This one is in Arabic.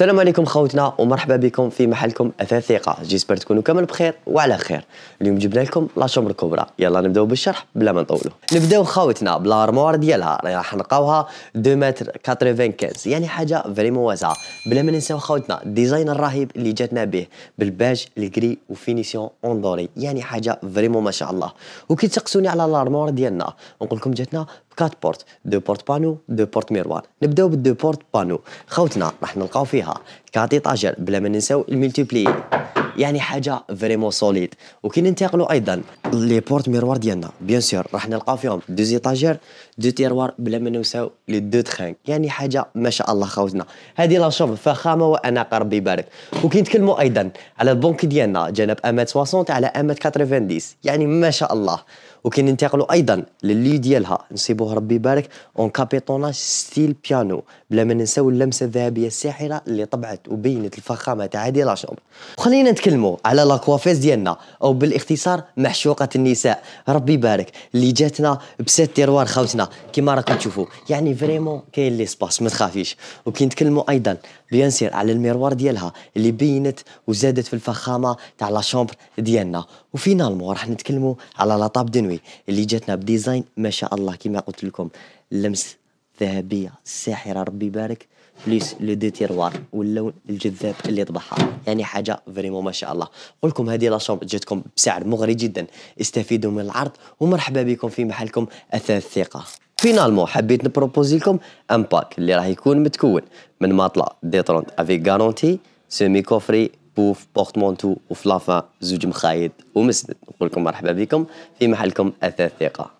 السلام عليكم خوتنا ومرحبا بكم في محلكم اثاث ثقه جيسبر تكونوا كامل بخير وعلى خير اليوم جبنا لكم لا شومبر الكبرى يلا نبداو بالشرح بلا ما نطولوا نبداو خوتنا بالارموار ديالها راح نلقاوها 2 متر 95 يعني حاجه فريمون واسعه بلا ما ننساو خوتنا الديزاين الرهيب اللي جاتنا به بالباج الكري وفينيسيون اوندوري يعني حاجه فريمون ما شاء الله وكي تسقسوني على الارموار ديالنا نقول لكم جاتنا كات بورت دو بورت بانو دو بورت ميروان نبداو بالدو بورت بانو خوتنا راح نلقاو فيها كات ايطاجير بلا ما ننساو الملتيبلي يعني حاجه فريمون سوليد وكي ننتقلوا ايضا لي بورت ميروار ديالنا بيان سور راح نلقاو فيهم دو زيتاجير دو تيروار بلا ما ننساو لي دو تخانك يعني حاجه ما شاء الله خوتنا هذه لا شوب فخامه واناقه ربي يبارك وكي نتكلموا ايضا على البنك ديالنا جنب امات 60 على امات 90 يعني ما شاء الله وكي ننتقلوا ايضا للي ديالها نصيبوه ربي يبارك اون كابيتوناج ستيل بيانو بلا ما ننساو اللمسه الذهبيه الساحره اللي طبعت وبينت الفخامه تاع هذه لا شومبر خلينا نتكلموا على لا كوافيز ديالنا او بالاختصار محشوقه النساء ربي يبارك اللي جاتنا بسات تيروار خاوتنا كيما راكم تشوفوا يعني فريمون كاين لي سباس ما تخافيش وكي نتكلموا ايضا بيان سير على الميروار ديالها اللي بينت وزادت في الفخامه تاع لا شومبر ديالنا وفينالمون راح نتكلموا على لا طاب نوي اللي جاتنا بديزاين ما شاء الله كما قلت لكم اللمس ذهبيه ساحره ربي يبارك بليس لو دو تيروار واللون الجذاب اللي طبعها يعني حاجه فريمون ما شاء الله نقول لكم هذه لا شومب جاتكم بسعر مغري جدا استفيدوا من العرض ومرحبا بكم في محلكم اثاث ثقه فينالمون حبيت نبروبوزي لكم ان باك اللي راح يكون متكون من ماطله ديترونت افيك غارونتي سيمي كوفري بوف بورتمونتو وفلافا زوج مخايد ومسند نقول لكم مرحبا بكم في محلكم اثاث ثقه